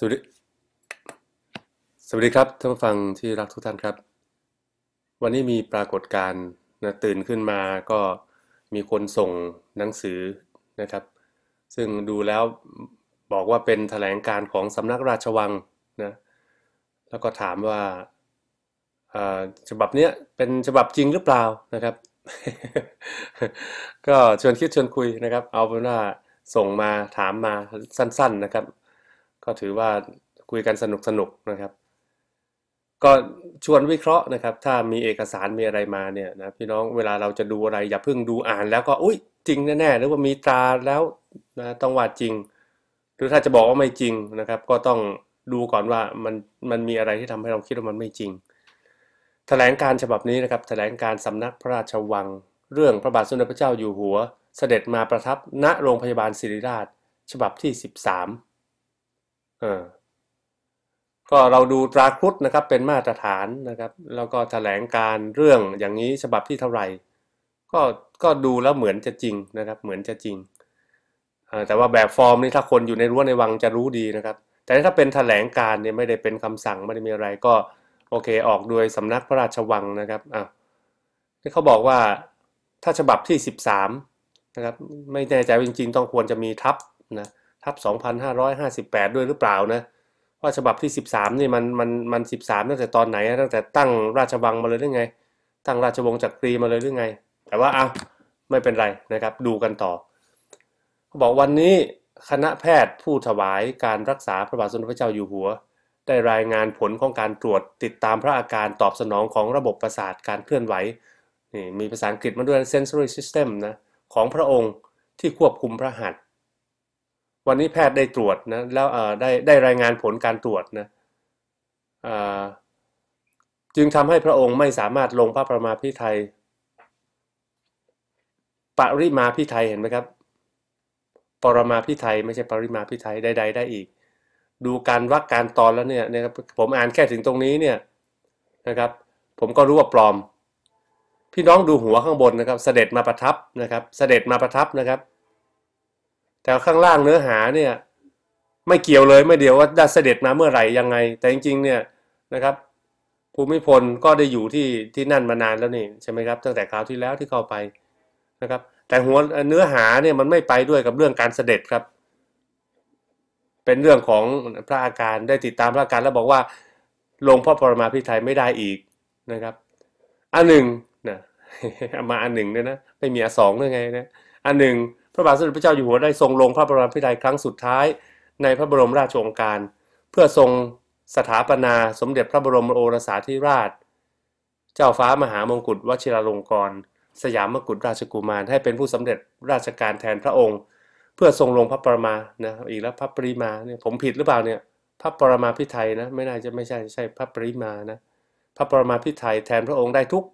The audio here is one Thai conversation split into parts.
สวัสดีสวัสดีครับท่านผู้ฟังที่รักทุกท่านครับ วันนี้มีปรากฏการณ์นะตื่นขึ้นมาก็มีคนส่งหนังสือนะครับ ซึ่งดูแล้วบอกว่าเป็นแถลงการของสำนักราชวังนะแล้วก็ถามว่าฉบับนี้เป็นฉบับจริงหรือเปล่านะครับ ก็ชวนคิดชวนคุยนะครับเอาเป็นว่าส่งมาถามมาสั้น ๆนะครับก็ถือว่าคุยกันสนุกสนุกนะครับ ก็ชวนวิเคราะห์นะครับ ถ้ามีเอกสารมีอะไรมาเนี่ยนะพี่น้องเวลาเราจะดูอะไรอย่าเพิ่งดูอ่านแล้วก็อุ้ยจริงแน่ๆ หรือว่ามีตราแล้วนะต้องว่าจริง หรือถ้าจะบอกว่าไม่จริงนะครับ ก็ต้องดูก่อนว่ามันมันมีอะไรที่ทำให้เราคิดว่ามันไม่จริง แถลงการฉบับนี้นะครับแถลงการสำนักพระราชวัง เรื่องพระบาทสมเด็จพระเจ้าอยู่หัว เสด็จมาประทับณโรงพยาบาลศิริราชฉบับที่ 13ออก็เราดูตราครุฑนะครับเป็นมาตรฐานนะครับแล้วก็แถลงการเรื่องอย่างนี้ฉบับที่เท่าไหร่ก็ก็ดูแล้วเหมือนจะจริงนะครับ เหมือนจะจริงแต่ว่าแบบฟอร์มนี่ถ้าคนอยู่ในรั้วในวังจะรู้ดีนะครับ แต่ถ้าเป็นถแถลงการเนี่ยไม่ได้เป็นคำสั่งไม่ได้มีอะไรก็โอเคออกโดยสำนักพระราชวังนะครับอ่ะที่เขาบอกว่าถ้าฉบับที่ 13 นะครับ ไม่แน่ใจจริงๆต้องควรจะมีทับนะทับ 2558 ด้วยหรือเปล่านะ ว่าฉบับที่ 13 นี่มันมันมัน 13 ตั้งแต่ตอนไหน ตั้งแต่ตั้งราชวังมาเลยหรือไง ตั้งราชวงศ์จักรีมาเลยหรือไง แต่ว่าเอาไม่เป็นไรนะครับ ดูกันต่อเขาบอกวันนี้คณะแพทย์ผู้ถวายการรักษาพระบาทสมเด็จพระเจ้าอยู่หัว ได้รายงานผลของการตรวจติดตามพระอาการตอบสนองของระบบประสาทการเคลื่อนไหวนี่มีภาษาอังกฤษมาด้วย sensory system นะของพระองค์ที่ควบคุมพระหัตถ์วันนี้แพทย์ได้ตรวจนะแล้วได้ได้รายงานผลการตรวจนะจึงทำให้พระองค์ไม่สามารถลงพระประมาพิไทยปริมาพิไทยเห็นไหมครับปรมาพิไทยไม่ใช่ปริมาพิไทยใดๆได้อีก ดูการวักการตอนแล้วเนี่ยนะครับผมอ่านแค่ถึงตรงนี้เนี่ยนะครับ ผมก็รู้ว่าปลอม พี่น้องดูหัวข้างบนนะครับ เสด็จมาประทับนะครับ เสด็จมาประทับนะครับแต่ข้างล่างเนื้อหาเนี่ยไม่เกี่ยวเลยไม่เดียวว่าได้เสด็จมาเมื่อไหร่ยังไง แต่จริง ๆ เนี่ยนะครับ ภูมิพลก็ได้อยู่ที่ที่นั่นมานานแล้วนี่ใช่ไหมครับตั้งแต่คราวที่แล้วที่เข้าไปนะครับ แต่หัวเนื้อหาเนี่ยมันไม่ไปด้วยกับเรื่องการเสด็จครับ เป็นเรื่องของพระอาการได้ติดตามพระอาการแล้วบอกว่า ลงพ่อปรมาพิไทยไม่ได้อีกนะครับอันหนึ่งนะมาอันหนึ่งนี่ยนะไม่มีอันสองด้วยไงนะอันหนึ่งพระบาทสมเด็จพระเจ้าอยู่หัวได้ทรงลงพระบรมพิไทยครั้งสุดท้ายในพระบรมราชโองการ เพื่อทรงสถาปนาสมเด็จพระบรมโอรสาธิราช เจ้าฟ้ามหามงกุฎวชิราลงกรณ์สยามมกุฎราชกุมาร ให้เป็นผู้สำเร็จราชการแทนพระองค์ เพื่อทรงลงพระปรมานะอีกแล้วพระปริมาเนี่ยผมผิดหรือเปล่าเนี่ยพระปรมาพิไทยนะไม่น่าจะไม่ใช่ใช่พระปริมานะพระปรมาพิไทยแทนพระองค์ได้ทุก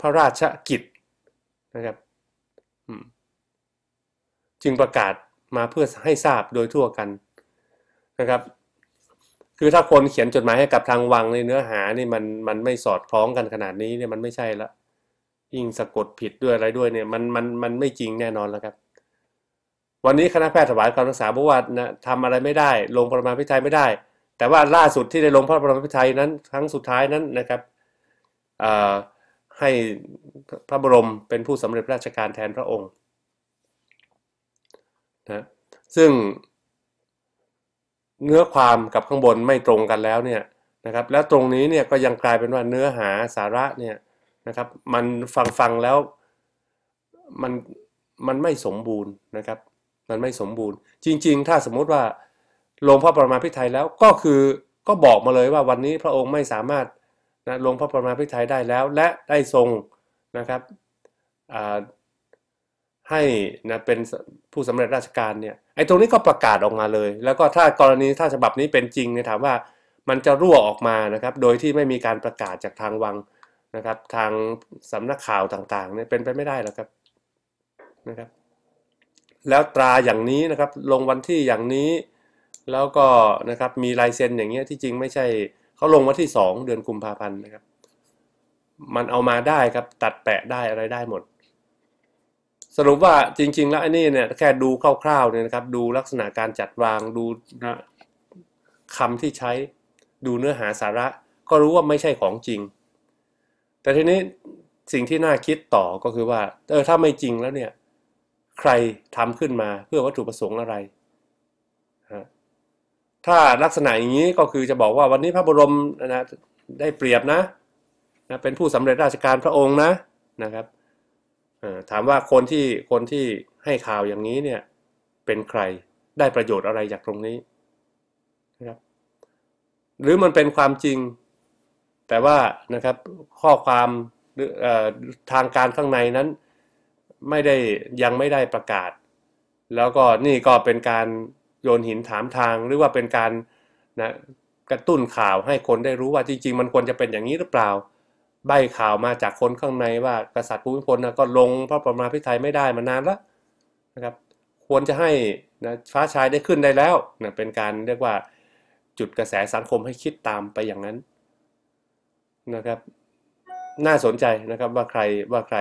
พระราชกิจนะครับ อืมจึงประกาศมาเพื่อให้ทราบโดยทั่วกัน นะครับ คือถ้าคนเขียนจดหมายให้กับทางวังในเนื้อหานี่มันมันไม่สอดคล้องกันขนาดนี้เนี่ยมันไม่ใช่ละ ยิ่งสะกดผิดด้วยอะไรด้วยเนี่ยมันมันมันไม่จริงแน่นอนแล้วครับ วันนี้คณะแพทย์ถวายการรักษาบาว่านะทำอะไรไม่ได้ ลงประมาณพิทัยไม่ได้ แต่ว่าล่าสุดที่ได้ลงพระประมาณพิทัยนั้น ครั้งสุดท้ายนั้นนะครับให้พระบรมเป็นผู้สำเร็จราชการแทนพระองค์ะซึ่งเนื้อความกับข้างบนไม่ตรงกันแล้วเนี่ยนะครับแล้วตรงนี้เนี่ยก็ยังกลายเป็นว่าเนื้อหาสาระเนี่ยนะครับมันฟังฟังแล้วมันมันไม่สมบูรณ์นะครับมันไม่สมบูรณ์ จริงๆถ้าสมมุติว่าลงพระประมาพิไทยแล้วก็คือก็บอกมาเลยว่าวันนี้พระองค์ไม่สามารถนะลงพระประมาพิไทยได้แล้วและได้ทรงนะครับให้นะเป็นผู้สำเร็จราชการเนี่ยไอ้ตรงนี้ก็ประกาศออกมาเลย แล้วก็ถ้ากรณีถ้าฉบับนี้เป็นจริงเนี่ยถามว่ามันจะรั่วออกมานะครับโดยที่ไม่มีการประกาศจากทางวังนะครับทางสำนักข่าวต่างๆเนี่ยเป็นไปไม่ได้หรอกครับนะครับแล้วตราอย่างนี้นะครับลงวันที่อย่างนี้แล้วก็นะครับมีลายเซ็นอย่างเงี้ยที่จริงไม่ใช่เขาลงวันที่ 2 เดือนกุมภาพันธ์นะครับมันเอามาได้ครับ ตัดแปะได้อะไรได้หมดสรุปว่าจริงๆแล้วไอ้นี่เนี่ยแค่ดูคร่าวๆเนี่ยนะครับ ดูลักษณะการจัดวางดูนะคำที่ใช้ดูเนื้อหาสาระ ก็รู้ว่าไม่ใช่ของจริง แต่ทีนี้สิ่งที่น่าคิดต่อก็คือว่าเออถ้าไม่จริงแล้วเนี่ยใครทำขึ้นมาเพื่อวัตถุประสงค์อะไรถ้าลักษณะอย่างนี้ก็คือจะบอกว่าวันนี้พระบรมนะได้เปรียบนะนะเป็นผู้สำเร็จราชการพระองค์นะนะครับถามว่าคนที่คนที่ให้ข่าวอย่างนี้เนี่ยเป็นใครได้ประโยชน์อะไรจากตรงนี้นะครับหรือมันเป็นความจริง แต่ว่านะครับข้อความทางการข้างในนั้น ไม่ได้ยังไม่ได้ประกาศ แล้วก็นี่ก็เป็นการโยนหินถามทางหรือว่าเป็นการนะกระตุ้นข่าวให้คนได้รู้ว่าจริงๆมันควรจะเป็นอย่างนี้หรือเปล่าใบข่าวมาจากคนข้างในว่ากษัตริย์ภูมิพลนะก็ลงพระประมาพิไทยไม่ได้มานานแล้วนะครับควรจะให้นะฟ้าชายได้ขึ้นได้แล้วนะเป็นการเรียกว่าจุดกระแสสังคมให้คิดตามไปอย่างนั้นนะครับน่าสนใจนะครับว่าใครว่าใคร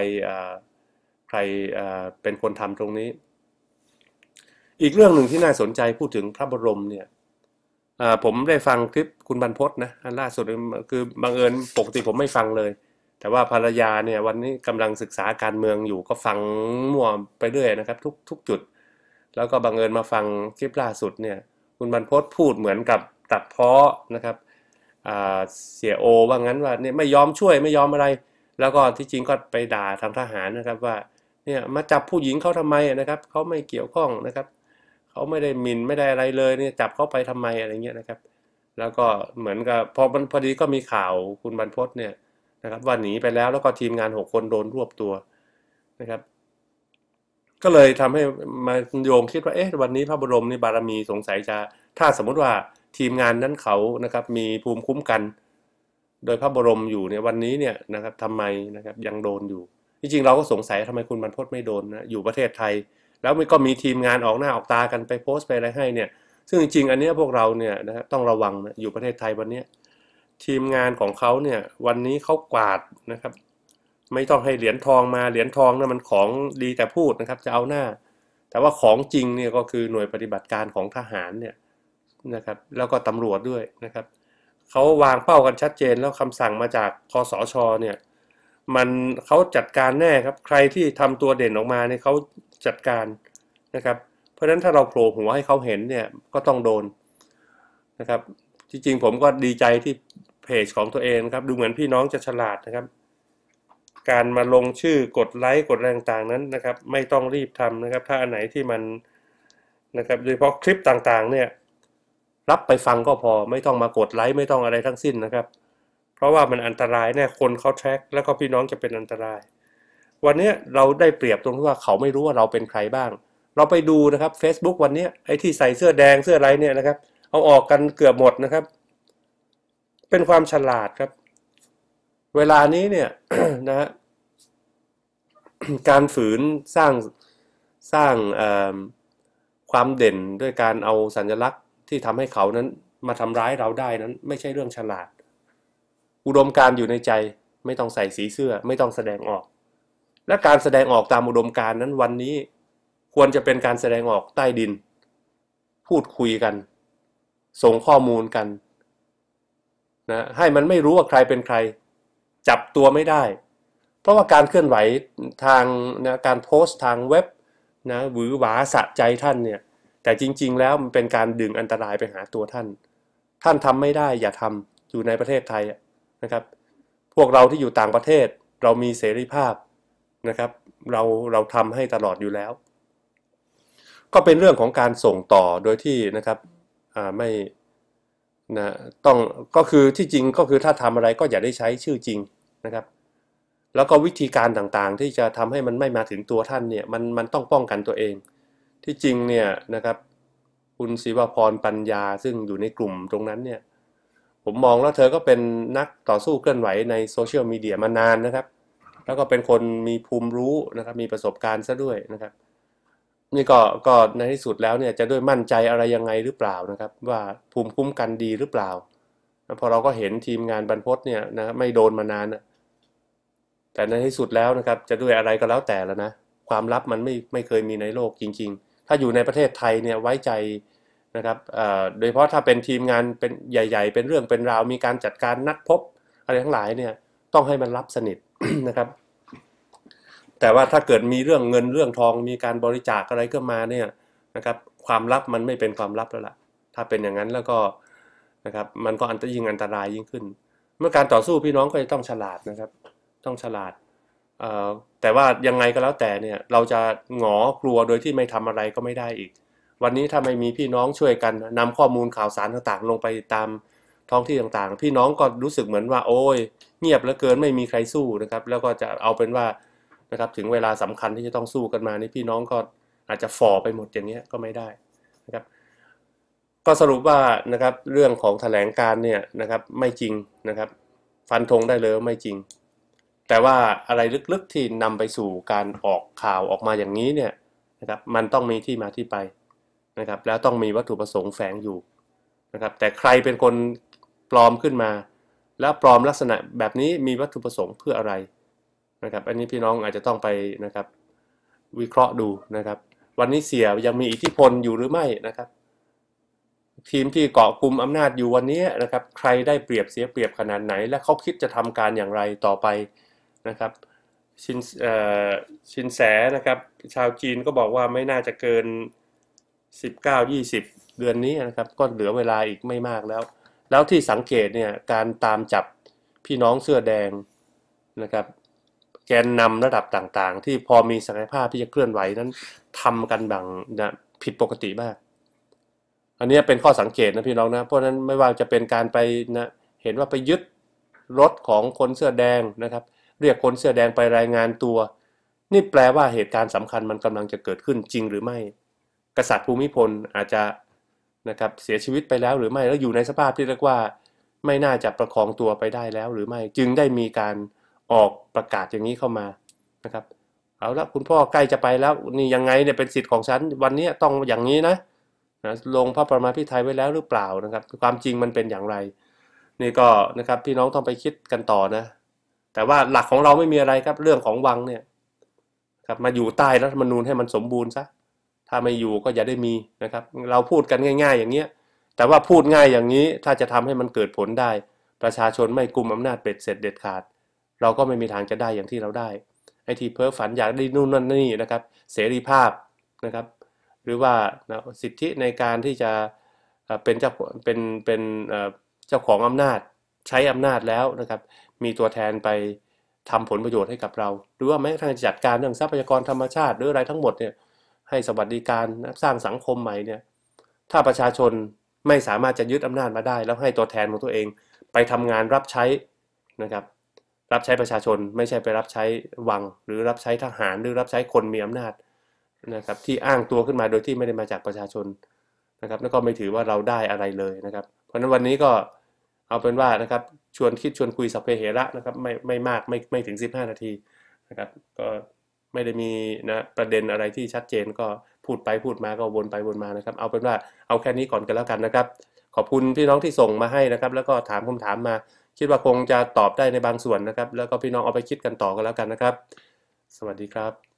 ใครเป็นคนทำตรงนี้ อีกเรื่องหนึ่งที่น่าสนใจพูดถึงพระบรมเนี่ยผมได้ฟังคลิปคุณบรรพศนะอันล่าสุดคือบังเอิญปกติผมไม่ฟังเลย แต่ว่าภรรยาเนี่ยวันนี้กำลังศึกษาการเมืองอยู่ก็ฟังมั่วไปเรื่อยนะครับทุกทุกจุด แล้วก็บังเอิญมาฟังคลิปล่าสุดเนี่ยคุณบรรพศพูดเหมือนกับตัดเพาะนะครับเสียโอว่างั้นว่าเนี่ยไม่ยอมช่วยไม่ยอมอะไร แล้วก็ที่จริงก็ไปด่าทางทหารนะครับ ว่าเนี่ยมาจับผู้หญิงเขาทำไมนะครับเขาไม่เกี่ยวข้องนะครับเขาไม่ได้หมิน่นไม่ได้อะไรเลยเนี่ยจับเขาไปทำไมอะไรเงี้ยนะครับแล้วก็เหมือนกับพอมันพอดีก็มีข่าวคุณบรรพศเนี่ยนะครับว่าหนีไปแล้วแล้วก็ทีมงานหกคนโดนรวบตัวนะครับ ก็เลยทำให้มาโยงคิดว่าเอ๊ะวันนี้พระบรมนี่บารมีสงสัยจะถ้าสมมุติว่าทีมงานนั้นเขานะครับมีภูมิคุ้มกัน โดยพระบรมอยู่เนี่ยวันนี้เนี่ยนะครับทำไมนะครับยังโดนอยู่ จริงๆเราก็สงสัยทำไมคุณบรรพศไม่โดนนะอยู่ประเทศไทยแล้วมันก็มีทีมงานออกหน้าออกตากันไปโพสต์ไปอะไรให้เนี่ย ซึ่งจริงๆอันนี้พวกเราเนี่ยนะต้องระวังนะ อยู่ประเทศไทยวันนี้ทีมงานของเขาเนี่ยวันนี้เขากวาดนะครับ ไม่ต้องให้เหรียญทองมา เหรียญทองนะ่นมันของดีแต่พูดนะครับ จะเอาหน้า แต่ว่าของจริงเนี่ยก็คือหน่วยปฏิบัติการของทหารเนี่ยนะครับ แล้วก็ตำรวจด้วยนะครับเขาวางเป้ากันชัดเจนแล้วคำสั่งมาจากคอสช เนี่ย มันเขาจัดการแน่ครับใครที่ทำตัวเด่นออกมาเนี่ยเขาจัดการนะครับเพราะฉะนั้นถ้าเราโผล่หัวให้เขาเห็นเนี่ยก็ต้องโดนนะครับจริงๆผมก็ดีใจที่เพจของตัวเองครับดูเหมือนพี่น้องจะฉลาดนะครับ การมาลงชื่อกดไลค์กดแรงต่างนั้นนะครับไม่ต้องรีบทำนะครับ ถ้าอันไหนที่มันนะครับโดยเฉพาะคลิปต่างๆเนี่ยรับไปฟังก็พอไม่ต้องมากดไลค์ไม่ต้องอะไรทั้งสิ้นนะครับ เพราะว่ามันอันตรายแน่คนเขาแทร็กแล้วก็พี่น้องจะเป็นอันตรายวันนี้เราได้เปรียบตรงที่ว่าเขาไม่รู้ว่าเราเป็นใครบ้าง เราไปดูนะครับ Facebook วันนี้ไอ้ที่ใส่เสื้อแดงเสื้ออะไรเนี่ยนะครับ เอาออกกันเกือบหมดนะครับ เป็นความฉลาดครับ เวลานี้เนี่ยนะฮะการฝืนสร้างสร้างความเด่นด้วยการเอาสัญลักษณ์ที่ทำให้เขานั้น มาทำร้ายเราได้นั้น ไม่ใช่เรื่องฉลาด อุดมการอยู่ในใจ ไม่ต้องใส่สีเสื้อ ไม่ต้องแสดงออกและการแสดงออกตามอุดมการนั้นวันนี้ควรจะเป็นการแสดงออกใต้ดิน พูดคุยกัน ส่งข้อมูลกันนะให้มันไม่รู้ว่าใครเป็นใคร จับตัวไม่ได้ เพราะว่าการเคลื่อนไหวทางนะการโพสต์ทางเว็บนะหวือหวาสะใจท่านเนี่ยแต่จริง ๆแล้วมันเป็นการดึงอันตรายไปหาตัวท่าน ท่านทำไม่ได้อย่าทำอยู่ในประเทศไทยนะครับ พวกเราที่อยู่ต่างประเทศเรามีเสรีภาพนะครับเราเราทำให้ตลอดอยู่แล้ว ก็เป็นเรื่องของการส่งต่อโดยที่นะครับไม่นะต้องก็คือที่จริงก็คือถ้าทำอะไรก็อย่าได้ใช้ชื่อจริงนะครับ แล้วก็วิธีการต่างๆ ที่จะทำให้มันไม่มาถึงตัวท่านเนี่ยมันมันต้องป้องกันตัวเอง ที่จริงเนี่ยนะครับคุณศิวพรปัญญาซึ่งอยู่ในกลุ่มตรงนั้นเนี่ยผมมองแล้วเธอก็เป็นนักต่อสู้เคลื่อนไหวในโซเชียลมีเดียมานานนะครับแล้วก็เป็นคนมีภูมิรู้นะครับมีประสบการณ์ซะด้วยนะครับนี่ก็ก็ในที่สุดแล้วเนี่ยจะด้วยมั่นใจอะไรยังไงหรือเปล่านะครับว่าภูมิคุ้มกันดีหรือเปล่าพอเราก็เห็นทีมงานบรรพศเนี่ยนะไม่โดนมานานนะแต่ในที่สุดแล้วนะครับจะด้วยอะไรก็แล้วแต่แล้วนะความลับมันไม่ไม่เคยมีในโลกจริง ๆ ถ้าอยู่ในประเทศไทยเนี่ยไว้ใจนะครับโดยเฉพาะถ้าเป็นทีมงานเป็นใหญ่ ๆ เป็นเรื่องเป็นราวมีการจัดการนัดพบ อะไรทั้งหลายเนี่ยต้องให้มันลับสนิทนะครับ แต่ว่าถ้าเกิดมีเรื่องเงินเรื่องทองมีการบริจาคอะไรขึ้นมาเนี่ยนะครับ ความลับมันไม่เป็นความลับแล้วล่ะถ้าเป็นอย่างนั้นแล้วก็นะครับ มันก็อันตรยิ่งอันตรายยิ่งขึ้น เมื่อการต่อสู้พี่น้องก็จะต้องฉลาดนะครับ ต้องฉลาดแต่ว่ายังไงก็แล้วแต่เนี่ยเราจะหงอกลัวโดยที่ไม่ทำอะไรก็ไม่ได้อีก วันนี้ถ้าไม่มีพี่น้องช่วยกันนำข้อมูลข่าวสารต่างๆ ลงไปตามท้องที่ต่าง ๆ พี่น้องก็รู้สึกเหมือนว่า โอ้ยเงียบเหลือเกินไม่มีใครสู้นะครับ แล้วก็จะเอาเป็นว่านะครับถึงเวลาสำคัญที่จะต้องสู้กันมานี่พี่น้องก็อาจจะฝ่อไปหมดอย่างเงี้ยก็ไม่ได้นะครับ ก็สรุปว่านะครับเรื่องของแถลงการเนี่ยนะครับไม่จริงนะครับ ฟันธงได้เลยไม่จริง แต่ว่าอะไรลึกๆที่นำไปสู่การออกข่าวออกมาอย่างนี้เนี่ยนะครับมันต้องมีที่มาที่ไปนะครับ แล้วต้องมีวัตถุประสงค์แฝงอยู่นะครับ แต่ใครเป็นคนปลอมขึ้นมาแล้วปลอมลักษณะแบบนี้มีวัตถุประสงค์เพื่ออะไรนะครับอันนี้พี่น้องอาจจะต้องไปนะครับวิเคราะห์ดูนะครับ วันนี้เสียยังมีอิทธิพลอยู่หรือไม่นะครับทีมที่เกาะกลุ่มอำนาจอยู่วันนี้นะครับใครได้เปรียบเสียเปรียบขนาดไหนและเขาคิดจะทำการอย่างไรต่อไปนะครับชินชินแสนะครับชาวจีนก็บอกว่าไม่น่าจะเกิน 19-20 เดือนนี้นะครับ ก็เหลือเวลาอีกไม่มากแล้วแล้วที่สังเกตเนี่ยการตามจับพี่น้องเสื้อแดงนะครับ แกนนำระดับต่างๆ ที่พอมีศักยภาพที่จะเคลื่อนไหวนั้นทำกันบังนะผิดปกติมาก อันนี้เป็นข้อสังเกตนะพี่น้องนะเพราะนั้นไม่ว่าจะเป็นการไปนะเห็นว่าไปยึดรถของคนเสื้อแดงนะครับ เรียกคนเสื้อแดงไปรายงานตัว นี่แปลว่าเหตุการณ์สำคัญมันกำลังจะเกิดขึ้นจริงหรือไม่ กษัตริย์ภูมิพลอาจจะนะครับเสียชีวิตไปแล้วหรือไม่แล้วอยู่ในสภาพที่เรียกว่า ไม่น่าจะประคองตัวไปได้แล้วหรือไม่จึงได้มีการออกประกาศอย่างนี้เข้ามานะครับเอาละคุณพ่อใกล้จะไปแล้ว นี่ยังไงเนี่ยเป็นสิทธิ์ของฉันวันนี้ต้องอย่างนี้นะนะลงพระประมาพิไทยไว้แล้วหรือเปล่านะครับ ความจริงมันเป็นอย่างไร นี่ก็นะครับพี่น้องต้องไปคิดกันต่อนะ แต่ว่าหลักของเราไม่มีอะไรครับเรื่องของวังเนี่ยครับมาอยู่ใต้รัฐธรรมนูญให้มันสมบูรณ์ซะถ้าไม่อยู่ก็อย่าได้มีนะครับ เราพูดกันง่าย ๆอย่างเงี้ยแต่ว่าพูดง่ายอย่างนี้ถ้าจะทำให้มันเกิดผลได้ ประชาชนไม่กลุ่มอำนาจเป็ดเสร็จเด็ดขาด เราก็ไม่มีทางจะได้อย่างที่เราได้ไอ้ที่เพ้อฝันอยากได้นู่นนั่นนี่นะครับ เสรีภาพนะครับหรือว่าสิทธิในการที่จะเป็นเจ้าเป็นเป็นเจ้าของอำนาจใช้อำนาจแล้วนะครับ มีตัวแทนไปทำผลประโยชน์ให้กับเรา หรือว่าแม้กระทั่งจัดการเรื่องทรัพยากรธรรมชาติหรืออะไรทั้งหมดเนี่ยให้สวัสดิการสร้างสังคมใหม่เนี่ยถ้าประชาชนไม่สามารถจะยึดอำนาจมาได้ แล้วให้ตัวแทนของตัวเอง ไปทำงานรับใช้นะครับรับใช้ประชาชน ไม่ใช่ไปรับใช้วัง หรือรับใช้ทหารหรือรับใช้คนมีอำนาจนะครับที่อ้างตัวขึ้นมาโดยที่ไม่ได้มาจากประชาชนนะครับแล้วก็ไม่ถือว่าเราได้อะไรเลยนะครับ เพราะนั้นวันนี้ก็เอาเป็นว่านะครับชวนคิดชวนคุยสัพเพเหระนะครับไม่ไม่มากไม่ไม่ถึง 15 นาทีนะครับก็ไม่ได้มีนะประเด็นอะไรที่ชัดเจนก็ พูดไปพูดมาก็วนไปวนมานะครับเอาเป็นว่าเอาแค่นี้ก่อนกันแล้วกันนะครับ ขอบคุณพี่น้องที่ส่งมาให้นะครับ แล้วก็ถามคำถามมา คิดว่าคงจะตอบได้ในบางส่วนนะครับแล้วก็พี่น้องเอาไปคิดกันต่อกันแล้วกันนะครับ สวัสดีครับ